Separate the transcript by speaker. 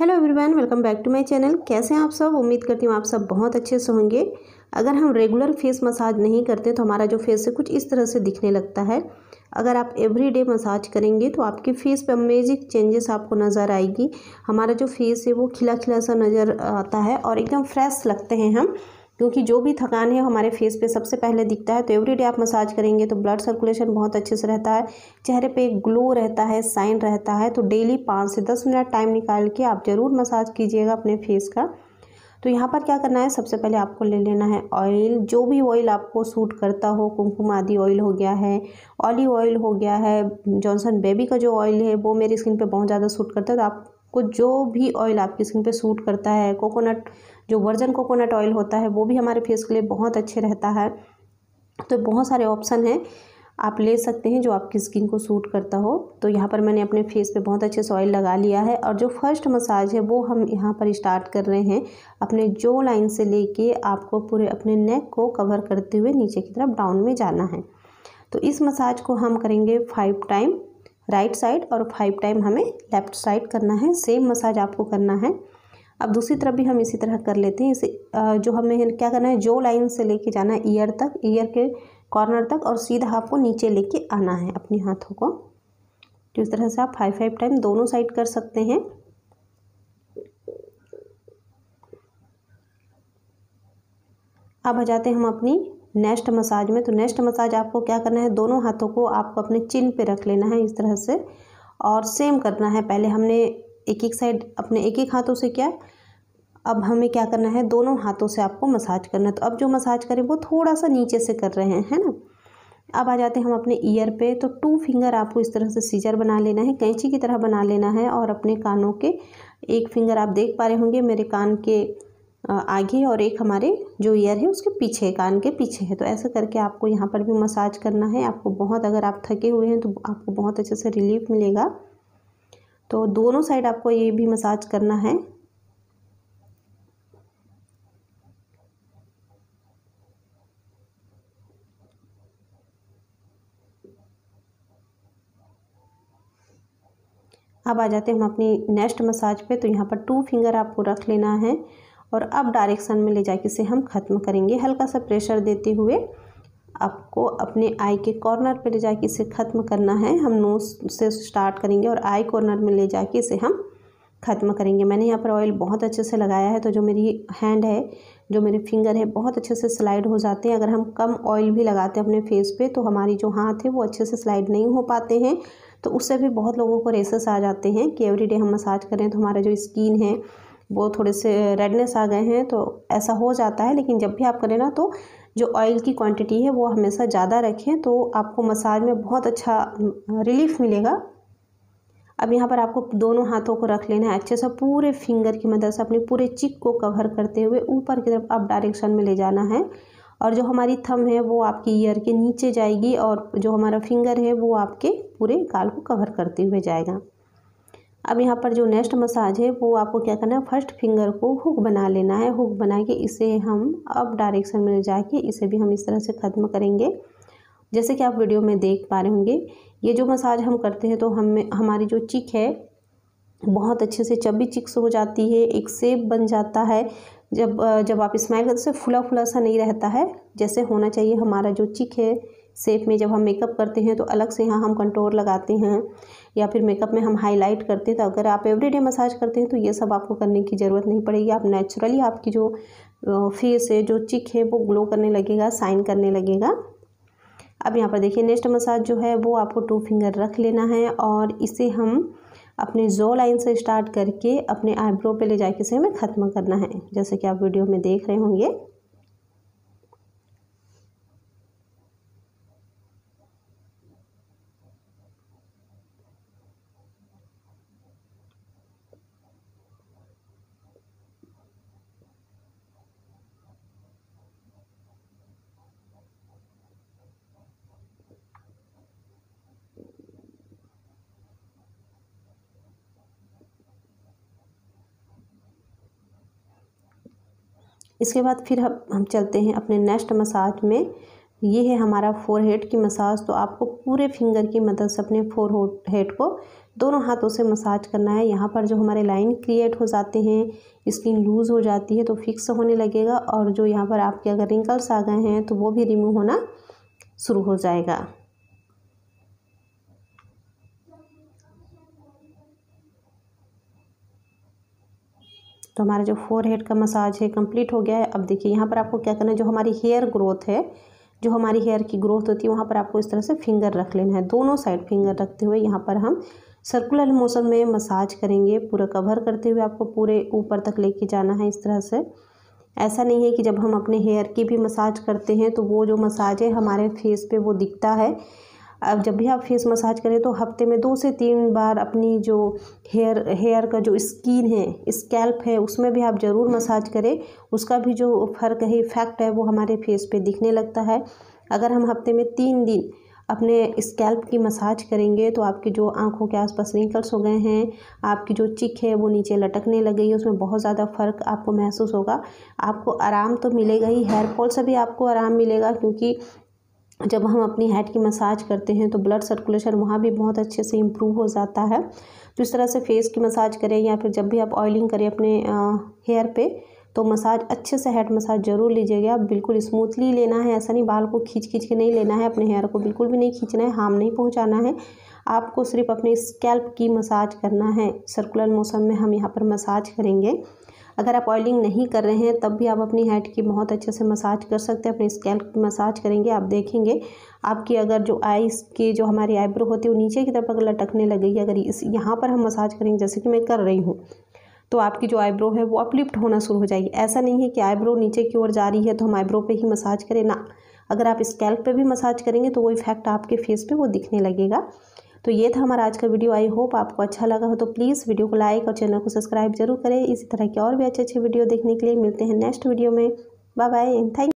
Speaker 1: hello everyone welcome back to my channel कैसे हैं आप सब उम्मीद करती हूँ आप सब बहुत अच्छे से होंगे अगर हम रेगुलर फेस मसाज नहीं करते तो हमारा जो फेस है कुछ इस तरह से दिखने लगता है अगर आप एवरीडे मसाज करेंगे तो आपके फेस पे अमेजिंग चेंजेस आपको नज़र आएगी हमारा जो फेस है वो खिला खिला सा नज़र आता है और एकदम फ्रेश लगते हैं हम क्योंकि जो भी थकान है हमारे फेस पे सबसे पहले दिखता है तो एवरीडे आप मसाज करेंगे तो ब्लड सर्कुलेशन बहुत अच्छे से रहता है चेहरे पे ग्लो रहता है साइन रहता है तो डेली पाँच से दस मिनट टाइम निकाल के आप ज़रूर मसाज कीजिएगा अपने फेस का तो यहाँ पर क्या करना है सबसे पहले आपको ले लेना है ऑयल जो भी ऑयल आपको सूट करता हो कुमकुम आदि ऑयल हो गया है ऑलिव ऑयल हो गया है जॉनसन बेबी का जो ऑयल है वो मेरी स्किन पे बहुत ज़्यादा सूट करता है तो आपको जो भी ऑयल आपकी स्किन पे सूट करता है कोकोनट जो वर्जन कोकोनट ऑयल होता है वो भी हमारे फेस के लिए बहुत अच्छे रहता है तो बहुत सारे ऑप्शन हैं आप ले सकते हैं जो आपकी स्किन को सूट करता हो तो यहाँ पर मैंने अपने फेस पे बहुत अच्छे से ऑयल लगा लिया है और जो फर्स्ट मसाज है वो हम यहाँ पर स्टार्ट कर रहे हैं अपने जो लाइन से लेके आपको पूरे अपने नेक को कवर करते हुए नीचे की तरफ डाउन में जाना है तो इस मसाज को हम करेंगे फाइव टाइम राइट साइड और फाइव टाइम हमें लेफ़्ट साइड करना है सेम मसाज आपको करना है अब दूसरी तरफ भी हम इसी तरह कर लेते हैं इसे जो हमें क्या करना है जो लाइन से लेके जाना है ईयर तक ईयर के कॉर्नर तक और सीधा आपको नीचे लेके आना है अपने हाथों को तो इस तरह से आप फाइव फाइव टाइम दोनों साइड कर सकते हैं अब आ जाते हैं हम अपनी नेस्ट मसाज में तो नेस्ट मसाज आपको क्या करना है दोनों हाथों को आपको अपने चिन पे रख लेना है इस तरह से और सेम करना है पहले हमने एक एक साइड अपने एक एक हाथों से क्या अब हमें क्या करना है दोनों हाथों से आपको मसाज करना है तो अब जो मसाज करें वो थोड़ा सा नीचे से कर रहे हैं है ना अब आ जाते हैं हम अपने ईयर पे तो टू फिंगर आपको इस तरह से सीजर बना लेना है कैंची की तरह बना लेना है और अपने कानों के एक फिंगर आप देख पा रहे होंगे मेरे कान के आगे और एक हमारे जो ईयर है उसके पीछे कान के पीछे है तो ऐसे करके आपको यहाँ पर भी मसाज करना है आपको बहुत अगर आप थके हुए हैं तो आपको बहुत अच्छे से रिलीफ मिलेगा तो दोनों साइड आपको ये भी मसाज करना है अब आ जाते हैं हम अपनी नेक्स्ट मसाज पे तो यहाँ पर टू फिंगर आपको रख लेना है और अब डायरेक्शन में ले जाके इसे हम ख़त्म करेंगे हल्का सा प्रेशर देते हुए आपको अपने आई के कॉर्नर पर ले जाके इसे ख़त्म करना है हम नोज से स्टार्ट करेंगे और आई कॉर्नर में ले जाके इसे हम ख़त्म करेंगे मैंने यहाँ पर ऑयल बहुत अच्छे से लगाया है तो जो मेरी हैंड है जो मेरे फिंगर है बहुत अच्छे से स्लाइड हो जाते हैं अगर हम कम ऑयल भी लगाते हैं अपने फेस पे तो हमारी जो हाथ है वो अच्छे से स्लाइड नहीं हो पाते हैं तो उससे भी बहुत लोगों को रेसेस आ जाते हैं कि एवरीडे हम मसाज करें तो हमारा जो स्किन है वो थोड़े से रेडनेस आ गए हैं तो ऐसा हो जाता है लेकिन जब भी आप करें ना तो जो ऑयल की क्वांटिटी है वो हमेशा ज़्यादा रखें तो आपको मसाज में बहुत अच्छा रिलीफ मिलेगा अब यहाँ पर आपको दोनों हाथों को रख लेना है अच्छे से पूरे फिंगर की मदद से अपने पूरे चिक को कवर करते हुए ऊपर की तरफ अप डायरेक्शन में ले जाना है और जो हमारी थम है वो आपकी ईयर के नीचे जाएगी और जो हमारा फिंगर है वो आपके पूरे गाल को कवर करते हुए जाएगा अब यहाँ पर जो नेक्स्ट मसाज है वो आपको क्या करना है फर्स्ट फिंगर को हुक बना लेना है हुक बना के इसे हम अब डायरेक्शन में जाके इसे भी हम इस तरह से ख़त्म करेंगे जैसे कि आप वीडियो में देख पा रहे होंगे ये जो मसाज हम करते हैं तो हमें हमारी जो चिक है बहुत अच्छे से चबी चिक्स हो जाती है एक सेब बन जाता है जब जब आप स्माइल करते तो से फुला फुला सा नहीं रहता है जैसे होना चाहिए हमारा जो चिक है शेप में जब हम मेकअप करते हैं तो अलग से यहाँ हम कंटोर लगाते हैं या फिर मेकअप में हम हाईलाइट करते हैं तो अगर आप एवरीडे मसाज करते हैं तो ये सब आपको करने की ज़रूरत नहीं पड़ेगी आप नेचुरली आपकी जो फेस है जो चिक है वो ग्लो करने लगेगा साइन करने लगेगा अब यहाँ पर देखिए नेक्स्ट मसाज जो है वो आपको टू फिंगर रख लेना है और इसे हम अपने जो लाइन से स्टार्ट करके अपने आईब्रो पे ले जाके इसे हमें ख़त्म करना है जैसे कि आप वीडियो में देख रहे होंगे इसके बाद फिर हम हम चलते हैं अपने नेक्स्ट मसाज में ये है हमारा फोर हेड की मसाज तो आपको पूरे फिंगर की मदद से अपने फोर हेड को दोनों हाथों से मसाज करना है यहाँ पर जो हमारे लाइन क्रिएट हो जाते हैं स्किन लूज़ हो जाती है तो फिक्स होने लगेगा और जो यहाँ पर आपके अगर रिंकल्स आ गए हैं तो वो भी रिमूव होना शुरू हो जाएगा तो हमारा जो फोर हेड का मसाज है कंप्लीट हो गया है अब देखिए यहाँ पर आपको क्या करना है जो हमारी हेयर ग्रोथ है जो हमारी हेयर की ग्रोथ होती है वहाँ पर आपको इस तरह से फिंगर रख लेना है दोनों साइड फिंगर रखते हुए यहाँ पर हम सर्कुलर मोशन में मसाज करेंगे पूरा कवर करते हुए आपको पूरे ऊपर तक लेके जाना है इस तरह से ऐसा नहीं है कि जब हम अपने हेयर की भी मसाज करते हैं तो वो जो मसाज है हमारे फेस पे वो दिखता है अब जब भी आप फेस मसाज करें तो हफ्ते में दो से तीन बार अपनी जो हेयर हेयर का जो स्किन है स्कैल्प है उसमें भी आप ज़रूर मसाज करें उसका भी जो फ़र्क है इफ़ेक्ट है वो हमारे फेस पे दिखने लगता है अगर हम हफ्ते में तीन दिन अपने स्कैल्प की मसाज करेंगे तो आपकी जो आंखों के आसपास रिंकल्स हो गए हैं आपकी जो चिक है वो नीचे लटकने लग गई है उसमें बहुत ज़्यादा फ़र्क आपको महसूस होगा आपको आराम तो मिलेगा ही हेयर फॉल से भी आपको आराम मिलेगा क्योंकि जब हम अपनी हेड की मसाज करते हैं तो ब्लड सर्कुलेशन वहाँ भी बहुत अच्छे से इम्प्रूव हो जाता है तो इस तरह से फेस की मसाज करें या फिर जब भी आप ऑयलिंग करें अपने हेयर पे तो मसाज अच्छे से हेड मसाज ज़रूर लीजिएगा बिल्कुल स्मूथली लेना है ऐसा नहीं बाल को खींच खींच के नहीं लेना है अपने हेयर को बिल्कुल भी नहीं खींचना है हार्म नहीं पहुँचाना है आपको सिर्फ अपने स्कैल्प की मसाज करना है सर्कुलर मोशन में हम यहाँ पर मसाज करेंगे अगर आप ऑयलिंग नहीं कर रहे हैं तब भी आप अपनी हेड की बहुत अच्छे से मसाज कर सकते हैं अपने स्कैल्प की मसाज करेंगे आप देखेंगे आपकी अगर जो आईज के जो हमारी आईब्रो होती है वो नीचे की तरफ अगर लटकने लगेगी अगर इस यहाँ पर हम मसाज करेंगे जैसे कि मैं कर रही हूँ तो आपकी जो आईब्रो है वो अपलिफ्ट होना शुरू हो जाएगी ऐसा नहीं है कि आईब्रो नीचे की ओर जा रही है तो हम आईब्रो पर ही मसाज करें ना अगर आप स्कैल्प पे भी मसाज करेंगे तो वो इफेक्ट आपके फेस पे वो दिखने लगेगा तो ये था हमारा आज का वीडियो आई होप आपको अच्छा लगा हो तो प्लीज़ वीडियो को लाइक और चैनल को सब्सक्राइब जरूर करें इसी तरह के और भी अच्छे अच्छे वीडियो देखने के लिए मिलते हैं नेक्स्ट वीडियो में बाय बाय थैंक